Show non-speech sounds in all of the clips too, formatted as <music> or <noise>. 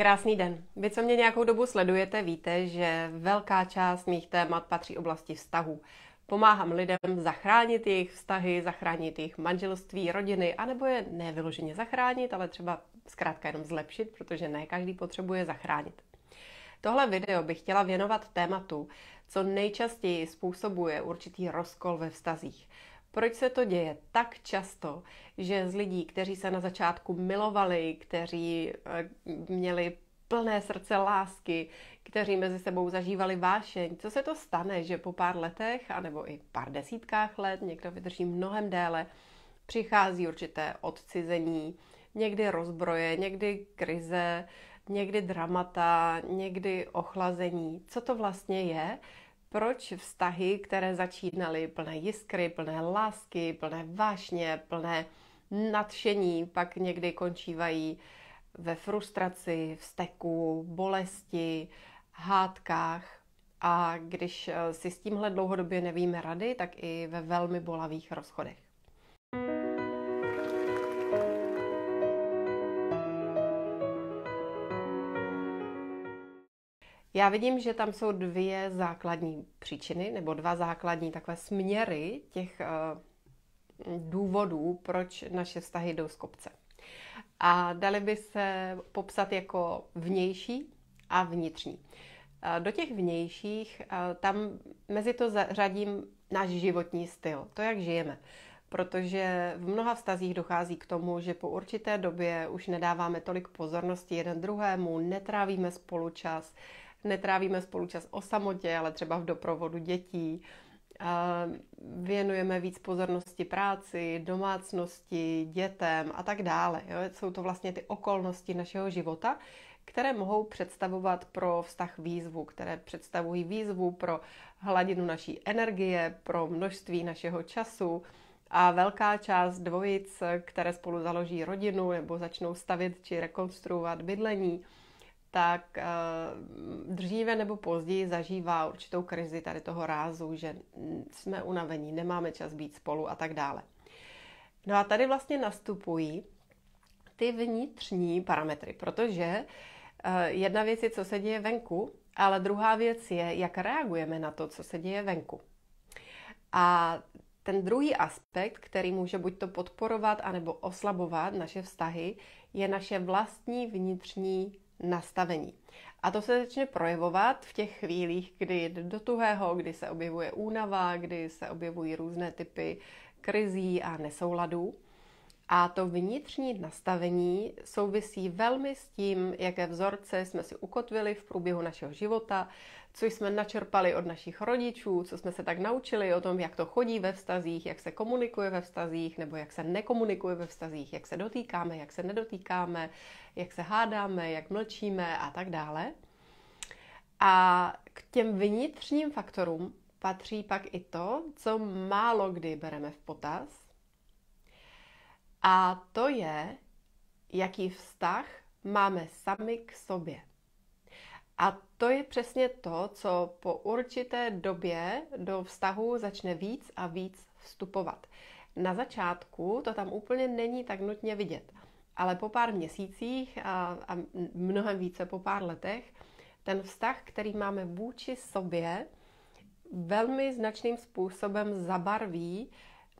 Krásný den. Vy, co mě nějakou dobu sledujete, víte, že velká část mých témat patří oblasti vztahu. Pomáhám lidem zachránit jejich vztahy, zachránit jejich manželství, rodiny, anebo je nevyloženě zachránit, ale třeba zkrátka jenom zlepšit, protože ne každý potřebuje zachránit. Tohle video bych chtěla věnovat tématu, co nejčastěji způsobuje určitý rozkol ve vztazích. Proč se to děje tak často, že z lidí, kteří se na začátku milovali, kteří eh, měli plné srdce lásky, kteří mezi sebou zažívali vášeň. Co se to stane, že po pár letech, anebo i pár desítkách let, někdo vydrží mnohem déle, přichází určité odcizení, někdy rozbroje, někdy krize, někdy dramata, někdy ochlazení. Co to vlastně je? proč vztahy, které začínaly plné jiskry, plné lásky, plné vášně, plné nadšení, pak někdy končívají ve frustraci, vzteku, bolesti, hádkách. A když eh, si s tímhle dlouhodobě nevíme rady, tak i ve velmi bolavých rozchodech. Já vidím, že tam jsou dvě základní příčiny, nebo dva základní takové směry těch eh, důvodů, proč naše vztahy jdou z kopce. A dali by se popsat jako vnější a vnitřní. Eh, do těch vnějších, eh, tam mezi to řadím náš životní styl, to, jak žijeme. Protože v mnoha vztazích dochází k tomu, že po určité době už nedáváme tolik pozornosti jeden druhému, netrávíme spolu čas, netrávíme spolu čas o samotě, ale třeba v doprovodu dětí. Věnujeme víc pozornosti práci, domácnosti, dětem a tak dále. Jo? Jsou to vlastně ty okolnosti našeho života, které mohou představovat pro vztah výzvu, které představují výzvu pro hladinu naší energie, pro množství našeho času a velká část dvojic, které spolu založí rodinu nebo začnou stavit či rekonstruovat bydlení, tak eh, dříve nebo později zažívá určitou krizi tady toho rázu, že jsme unavení, nemáme čas být spolu a tak dále. No a tady vlastně nastupují ty vnitřní parametry, protože eh, jedna věc je, co se děje venku, ale druhá věc je, jak reagujeme na to, co se děje venku. A ten druhý aspekt, který může buď to podporovat anebo oslabovat naše vztahy, je naše vlastní vnitřní nastavení. A to se začne projevovat v těch chvílích, kdy jde do tuhého, kdy se objevuje únava, kdy se objevují různé typy krizí a nesouladů. A to vnitřní nastavení souvisí velmi s tím, jaké vzorce jsme si ukotvili v průběhu našeho života, co jsme načerpali od našich rodičů, co jsme se tak naučili o tom, jak to chodí ve vztazích, jak se komunikuje ve vztazích, nebo jak se nekomunikuje ve vztazích, jak se dotýkáme, jak se nedotýkáme, jak se hádáme, jak mlčíme a tak dále. A k těm vnitřním faktorům patří pak i to, co málo kdy bereme v potaz. A to je, jaký vztah máme sami k sobě. A to je přesně to, co po určité době do vztahu začne víc a víc vstupovat. Na začátku to tam úplně není tak nutně vidět ale po pár měsících a, a mnohem více po pár letech, ten vztah, který máme vůči sobě, velmi značným způsobem zabarví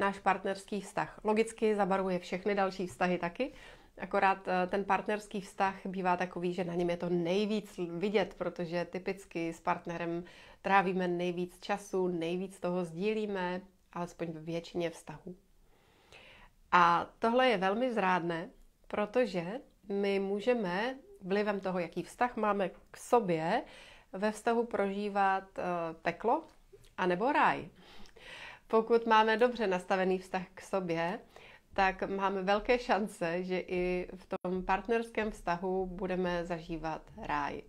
náš partnerský vztah. Logicky zabarvuje všechny další vztahy taky, akorát e, ten partnerský vztah bývá takový, že na něm je to nejvíc vidět, protože typicky s partnerem trávíme nejvíc času, nejvíc toho sdílíme, alespoň ve většině vztahů. A tohle je velmi zrádné, Protože my můžeme vlivem toho, jaký vztah máme k sobě, ve vztahu prožívat eh, peklo anebo ráj. Pokud máme dobře nastavený vztah k sobě, tak máme velké šance, že i v tom partnerském vztahu budeme zažívat ráj.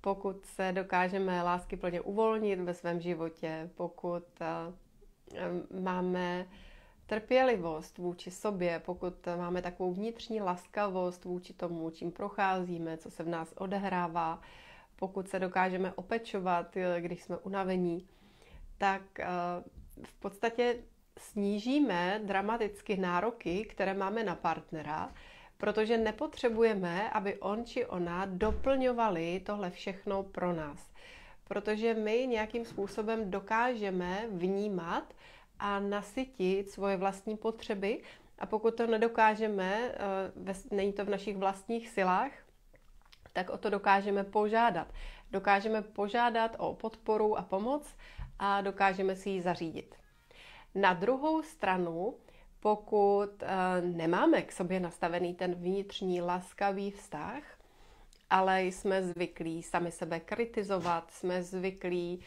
Pokud se dokážeme lásky plně uvolnit ve svém životě, pokud eh, máme trpělivost vůči sobě, pokud máme takovou vnitřní laskavost vůči tomu, čím procházíme, co se v nás odehrává, pokud se dokážeme opečovat, eh, když jsme unavení, tak eh, v podstatě snížíme dramaticky nároky, které máme na partnera, protože nepotřebujeme, aby on či ona doplňovali tohle všechno pro nás. Protože my nějakým způsobem dokážeme vnímat, a nasytit svoje vlastní potřeby. A pokud to nedokážeme, eh, není to v našich vlastních silách, tak o to dokážeme požádat. Dokážeme požádat o podporu a pomoc a dokážeme si ji zařídit. Na druhou stranu, pokud eh, nemáme k sobě nastavený ten vnitřní laskavý vztah, ale jsme zvyklí sami sebe kritizovat, jsme zvyklí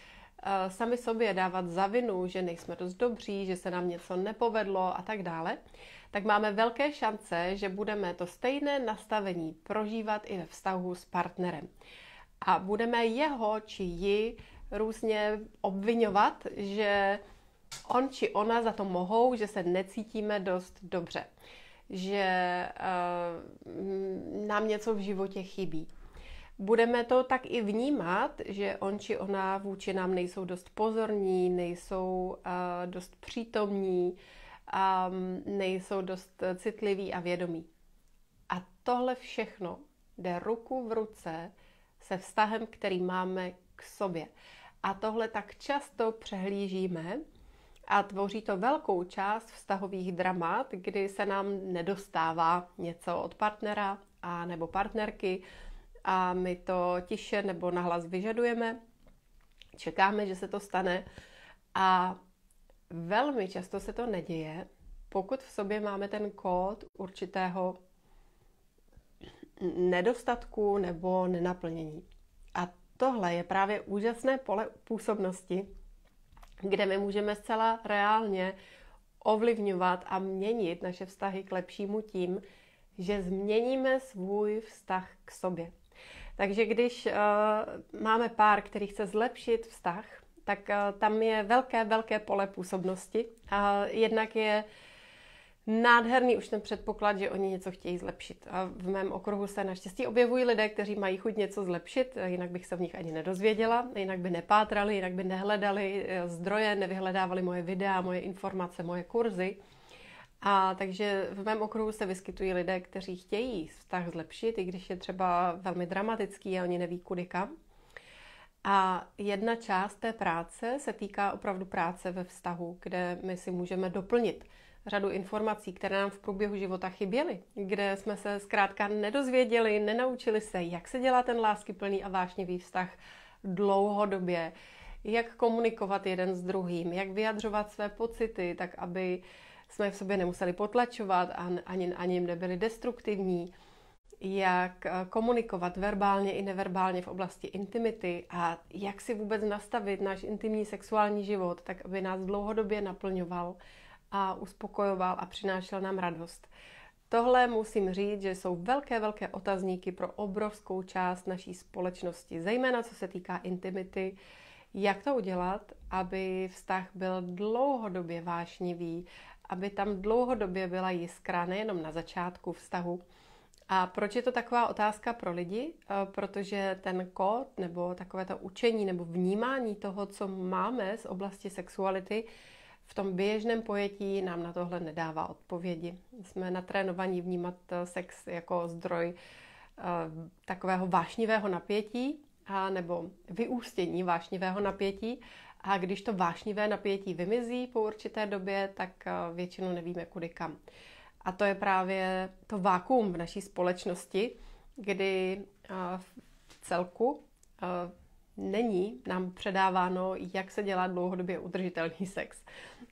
sami sobě dávat za vinu, že nejsme dost dobří, že se nám něco nepovedlo a tak dále, tak máme velké šance, že budeme to stejné nastavení prožívat i ve vztahu s partnerem. A budeme jeho či ji různě obvinovat, že on či ona za to mohou, že se necítíme dost dobře, že uh, nám něco v životě chybí budeme to tak i vnímat, že on či ona vůči nám nejsou dost pozorní, nejsou uh, dost přítomní, um, nejsou dost citliví a vědomí. A tohle všechno jde ruku v ruce se vztahem, který máme k sobě. A tohle tak často přehlížíme a tvoří to velkou část vztahových dramat, kdy se nám nedostává něco od partnera a nebo partnerky, a my to tiše nebo nahlas vyžadujeme, čekáme, že se to stane a velmi často se to neděje, pokud v sobě máme ten kód určitého nedostatku nebo nenaplnění. A tohle je právě úžasné pole působnosti, kde my můžeme zcela reálně ovlivňovat a měnit naše vztahy k lepšímu tím, že změníme svůj vztah k sobě. Takže když uh, máme pár, který chce zlepšit vztah, tak uh, tam je velké, velké pole působnosti. A jednak je nádherný už ten předpoklad, že oni něco chtějí zlepšit. A v mém okruhu se naštěstí objevují lidé, kteří mají chuť něco zlepšit, eh, jinak bych se v nich ani nedozvěděla, jinak by nepátrali, jinak by nehledali zdroje, nevyhledávali moje videa, moje informace, moje kurzy. A takže v mém okruhu se vyskytují lidé, kteří chtějí vztah zlepšit, i když je třeba velmi dramatický a oni neví kudy kam. A jedna část té práce se týká opravdu práce ve vztahu, kde my si můžeme doplnit řadu informací, které nám v průběhu života chyběly, kde jsme se zkrátka nedozvěděli, nenaučili se, jak se dělá ten láskyplný a vášnivý vztah dlouhodobě, jak komunikovat jeden s druhým, jak vyjadřovat své pocity, tak aby uh, jsme v sobě nemuseli potlačovat a ani, ani jim nebyli destruktivní, jak eh, komunikovat verbálně i neverbálně v oblasti intimity a jak si vůbec nastavit náš intimní sexuální život, tak aby nás dlouhodobě naplňoval a uspokojoval a přinášel nám radost. Tohle musím říct, že jsou velké, velké otazníky pro obrovskou část naší společnosti, zejména co se týká intimity, jak to udělat, aby vztah byl dlouhodobě vášnivý, aby tam dlouhodobě byla jiskra, nejenom na začátku vztahu. A proč je to taková otázka pro lidi? E, protože ten kód nebo takové to učení nebo vnímání toho, co máme z oblasti sexuality, v tom běžném pojetí nám na tohle nedává odpovědi. Jsme natrénovaní vnímat e, sex jako zdroj e, takového vášnivého napětí a nebo vyústění vášnivého napětí a když to vášnivé napětí vymizí po určité době, tak eh, většinou nevíme kudy kam. A to je právě to vákuum v naší společnosti, kdy eh, v celku eh, není nám předáváno, jak se dělá dlouhodobě udržitelný <laughs> sex.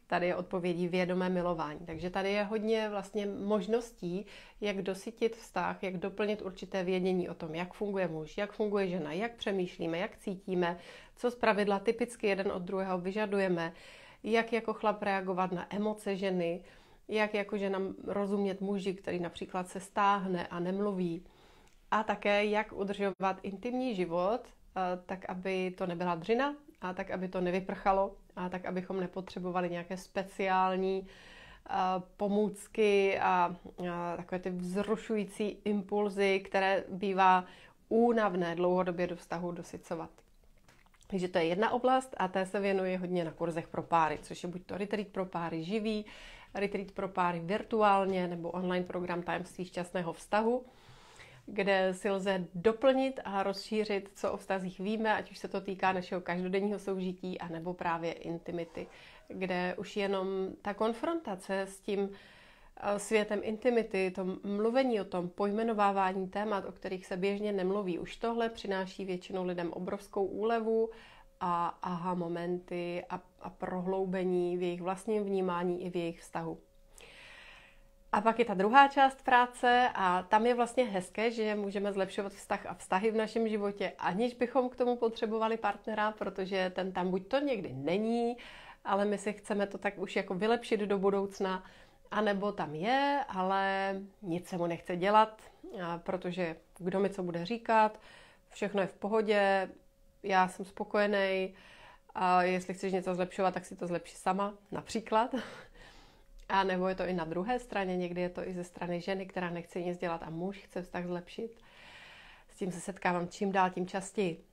Tady je odpovědí vědomé milování. Takže tady je hodně vlastně možností, jak dosytit vztah, jak doplnit určité vědění o tom, jak funguje muž, jak funguje žena, jak přemýšlíme, jak cítíme, co z pravidla typicky jeden od druhého vyžadujeme, jak jako chlap reagovat na emoce ženy, jak jako žena rozumět muži, který například se stáhne a nemluví, a také jak udržovat intimní život, eh, tak aby to nebyla dřina a tak, aby to nevyprchalo a tak, abychom nepotřebovali nějaké speciální eh, pomůcky a takové ty vzrušující impulzy, které bývá únavné dlouhodobě do vztahu dosycovat. Takže to je jedna oblast a té se věnuje hodně na kurzech pro páry, což je buď to retreat pro páry živý, retreat pro páry virtuálně nebo online program tajemství šťastného vztahu, kde si lze doplnit a rozšířit, co o vztazích víme, ať už se to týká našeho každodenního soužití a nebo právě intimity, kde už jenom ta konfrontace s tím, světem intimity, to mluvení o tom, pojmenovávání témat, o kterých se běžně nemluví. Už tohle přináší většinou lidem obrovskou úlevu a aha momenty a, a prohloubení v jejich vlastním vnímání i v jejich vztahu. A pak je ta druhá část práce a tam je vlastně hezké, že můžeme zlepšovat vztah a vztahy v našem životě, aniž bychom k tomu potřebovali partnera, protože ten tam buď to někdy není, ale my si chceme to tak už jako vylepšit do budoucna, a nebo tam je, ale nic se mu nechce dělat, protože kdo mi co bude říkat, všechno je v pohodě, já jsem spokojený, a jestli chceš něco zlepšovat, tak si to zlepši sama, například. <laughs> A nebo je to i na druhé straně, někdy je to i ze strany ženy, která nechce nic dělat a muž chce vztah zlepšit. S tím se setkávám čím dál tím častěji.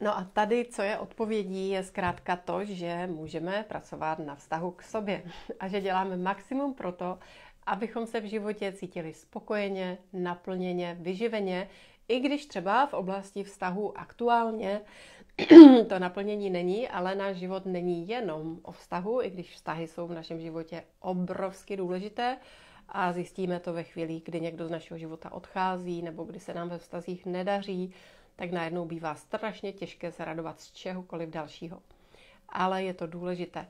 No a tady, co je odpovědí, je zkrátka to, že můžeme pracovat na vztahu k sobě a že děláme maximum pro to, abychom se v životě cítili spokojeně, naplněně, vyživeně, i když třeba v oblasti vztahu aktuálně to naplnění není, ale náš život není jenom o vztahu, i když vztahy jsou v našem životě obrovsky důležité a zjistíme to ve chvíli, kdy někdo z našeho života odchází nebo kdy se nám ve vztazích nedaří, tak najednou bývá strašně těžké zaradovat z čehokoliv dalšího. Ale je to důležité.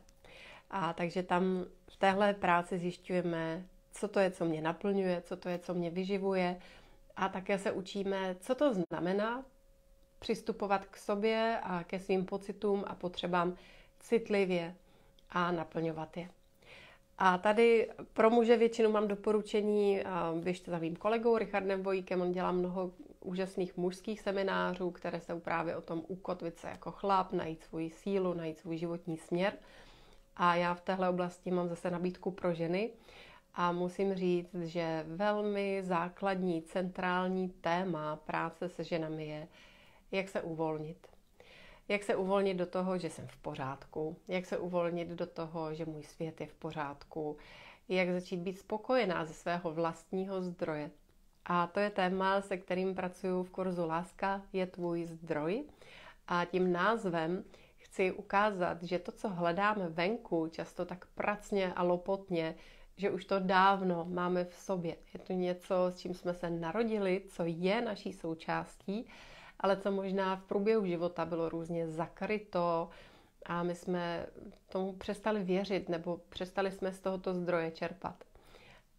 A takže tam v téhle práci zjišťujeme, co to je, co mě naplňuje, co to je, co mě vyživuje. A také se učíme, co to znamená přistupovat k sobě a ke svým pocitům a potřebám citlivě a naplňovat je. A tady pro muže většinu mám doporučení, běžte za mým kolegou Richardem Vojíkem, on dělá mnoho úžasných mužských seminářů, které jsou právě o tom ukotvit se jako chlap, najít svoji sílu, najít svůj životní směr. A já v téhle oblasti mám zase nabídku pro ženy. A musím říct, že velmi základní, centrální téma práce se ženami je, jak se uvolnit. Jak se uvolnit do toho, že jsem v pořádku, jak se uvolnit do toho, že můj svět je v pořádku, jak začít být spokojená ze svého vlastního zdroje, a to je téma, se kterým pracuji v kurzu Láska je tvůj zdroj. A tím názvem chci ukázat, že to, co hledáme venku, často tak pracně a lopotně, že už to dávno máme v sobě. Je to něco, s čím jsme se narodili, co je naší součástí, ale co možná v průběhu života bylo různě zakryto a my jsme tomu přestali věřit nebo přestali jsme z tohoto zdroje čerpat.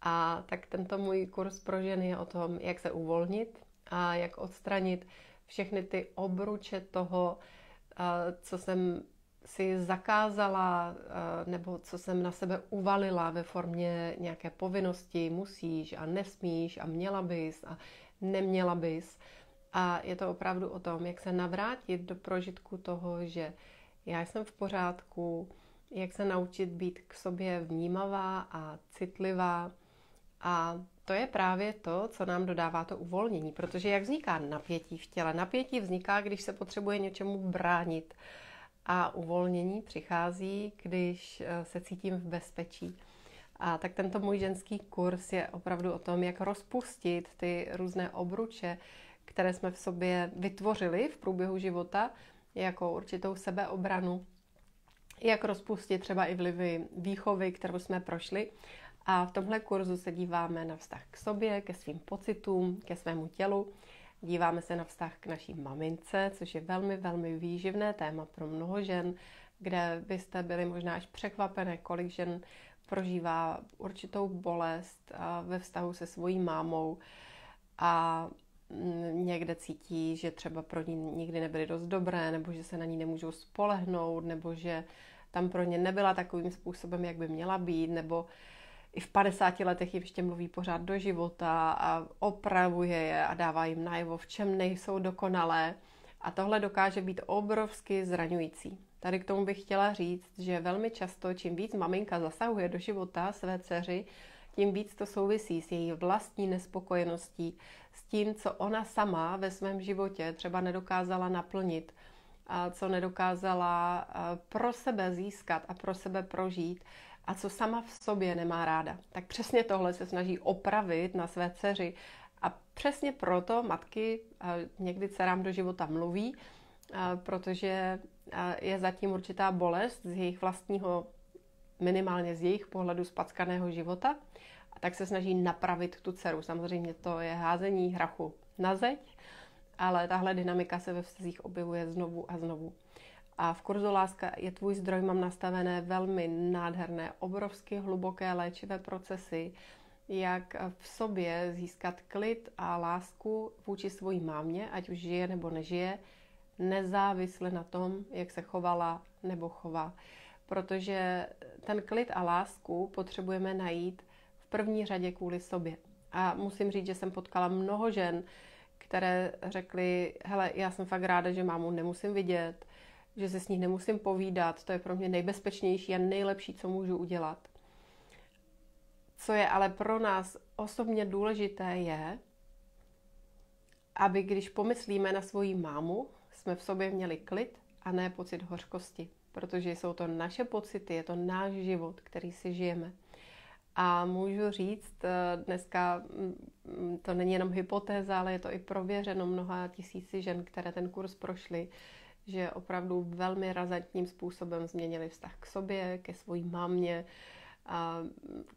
A tak tento můj kurz pro ženy je o tom, jak se uvolnit a jak odstranit všechny ty obruče toho, eh, co jsem si zakázala eh, nebo co jsem na sebe uvalila ve formě nějaké povinnosti, musíš a nesmíš a měla bys a neměla bys. A je to opravdu o tom, jak se navrátit do prožitku toho, že já jsem v pořádku, jak se naučit být k sobě vnímavá a citlivá a to je právě to, co nám dodává to uvolnění, protože jak vzniká napětí v těle? Napětí vzniká, když se potřebuje něčemu bránit. A uvolnění přichází, když eh, se cítím v bezpečí. A tak tento můj ženský kurz je opravdu o tom, jak rozpustit ty různé obruče, které jsme v sobě vytvořili v průběhu života, jako určitou sebeobranu, jak rozpustit třeba i vlivy výchovy, kterou jsme prošli, a v tomhle kurzu se díváme na vztah k sobě, ke svým pocitům, ke svému tělu. Díváme se na vztah k naší mamince, což je velmi, velmi výživné téma pro mnoho žen, kde byste byli možná až překvapené, kolik žen prožívá určitou bolest ve vztahu se svojí mámou a mm, někde cítí, že třeba pro ní nikdy nebyly dost dobré, nebo že se na ní nemůžou spolehnout, nebo že tam pro ně nebyla takovým způsobem, jak by měla být, nebo uh, i v 50 letech ještě mluví pořád do života a opravuje je a dává jim najevo, v čem nejsou dokonalé. A tohle dokáže být obrovsky zraňující. Tady k tomu bych chtěla říct, že velmi často, čím víc maminka zasahuje do života své dceři, tím víc to souvisí s její vlastní nespokojeností, s tím, co ona sama ve svém životě třeba nedokázala naplnit, a co nedokázala eh, pro sebe získat a pro sebe prožít, a co sama v sobě nemá ráda. Tak přesně tohle se snaží opravit na své dceři. A přesně proto matky někdy dcerám do života mluví, protože je zatím určitá bolest z jejich vlastního, minimálně z jejich pohledu spackaného života, a tak se snaží napravit tu dceru. Samozřejmě to je házení hrachu na zeď, ale tahle dynamika se ve vztazích objevuje znovu a znovu. A v kurzu Láska je tvůj zdroj mám nastavené velmi nádherné, obrovsky hluboké léčivé procesy, jak v sobě získat klid a lásku vůči svojí mámě, ať už žije nebo nežije, nezávisle na tom, jak se chovala nebo chová. Protože ten klid a lásku potřebujeme najít v první řadě kvůli sobě. A musím říct, že jsem potkala mnoho žen, které řekly, hele, já jsem fakt ráda, že mámu nemusím vidět, že se s ní nemusím povídat, to je pro mě nejbezpečnější a nejlepší, co můžu udělat. Co je ale pro nás osobně důležité, je, aby když pomyslíme na svoji mámu, jsme v sobě měli klid a ne pocit hořkosti, protože jsou to naše pocity, je to náš život, který si žijeme. A můžu říct, eh, dneska mm, to není jenom hypotéza, ale je to i prověřeno mnoha tisíci žen, které ten kurz prošly, že opravdu velmi razantním způsobem změnili vztah k sobě, ke svojí mámě, a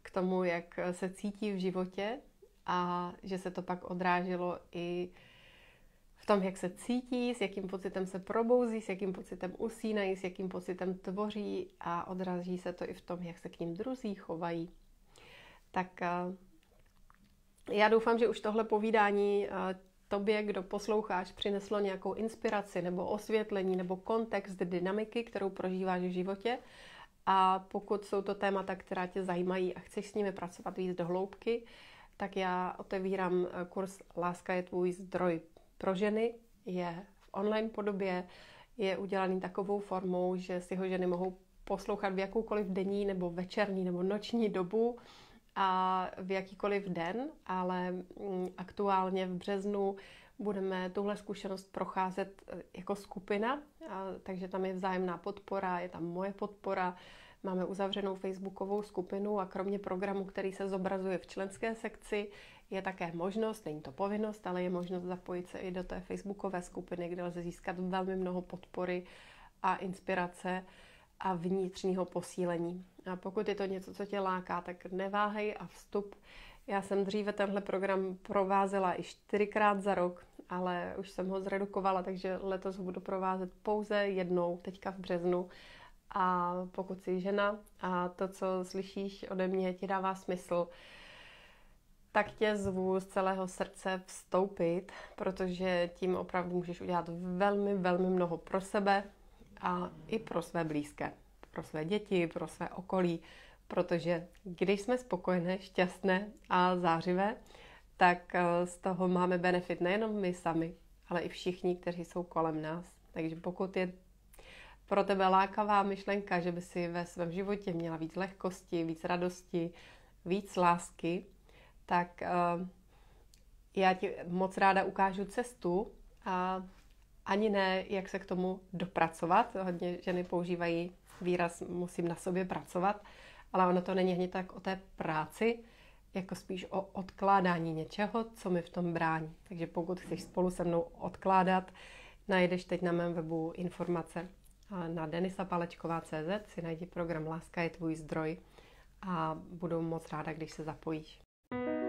k tomu, jak se cítí v životě a že se to pak odráželo i v tom, jak se cítí, s jakým pocitem se probouzí, s jakým pocitem usínají, s jakým pocitem tvoří a odraží se to i v tom, jak se k ním druzí chovají. Tak eh, já doufám, že už tohle povídání eh, tobě, kdo posloucháš, přineslo nějakou inspiraci nebo osvětlení nebo kontext dynamiky, kterou prožíváš v životě. A pokud jsou to témata, která tě zajímají a chceš s nimi pracovat víc do hloubky, tak já otevírám eh, kurz Láska je tvůj zdroj pro ženy. Je v online podobě, je udělaný takovou formou, že si ho ženy mohou poslouchat v jakoukoliv denní nebo večerní nebo noční dobu a v jakýkoliv den, ale mm, aktuálně v březnu budeme tuhle zkušenost procházet e, jako skupina, a, takže tam je vzájemná podpora, je tam moje podpora, máme uzavřenou facebookovou skupinu a kromě programu, který se zobrazuje v členské sekci, je také možnost, není to povinnost, ale je možnost zapojit se i do té facebookové skupiny, kde lze získat velmi mnoho podpory a inspirace a vnitřního posílení. A pokud je to něco, co tě láká, tak neváhej a vstup. Já jsem dříve tenhle program provázela i čtyřikrát za rok, ale už jsem ho zredukovala, takže letos ho budu provázet pouze jednou, teďka v březnu. A pokud jsi žena a to, co slyšíš ode mě, ti dává smysl, tak tě zvu z celého srdce vstoupit, protože tím opravdu můžeš udělat velmi, velmi mnoho pro sebe a i pro své blízké pro své děti, pro své okolí, protože když jsme spokojené, šťastné a zářivé, tak eh, z toho máme benefit nejenom my sami, ale i všichni, kteří jsou kolem nás. Takže pokud je pro tebe lákavá myšlenka, že by si ve svém životě měla víc lehkosti, víc radosti, víc lásky, tak eh, já ti moc ráda ukážu cestu a ani ne, jak se k tomu dopracovat. Hodně ženy používají výraz musím na sobě pracovat, ale ono to není hned tak o té práci, jako spíš o odkládání něčeho, co mi v tom brání. Takže pokud chceš spolu se mnou odkládat, najdeš teď na mém webu informace na denisapalečková.cz si najdi program Láska je tvůj zdroj a budu moc ráda, když se zapojíš. thank you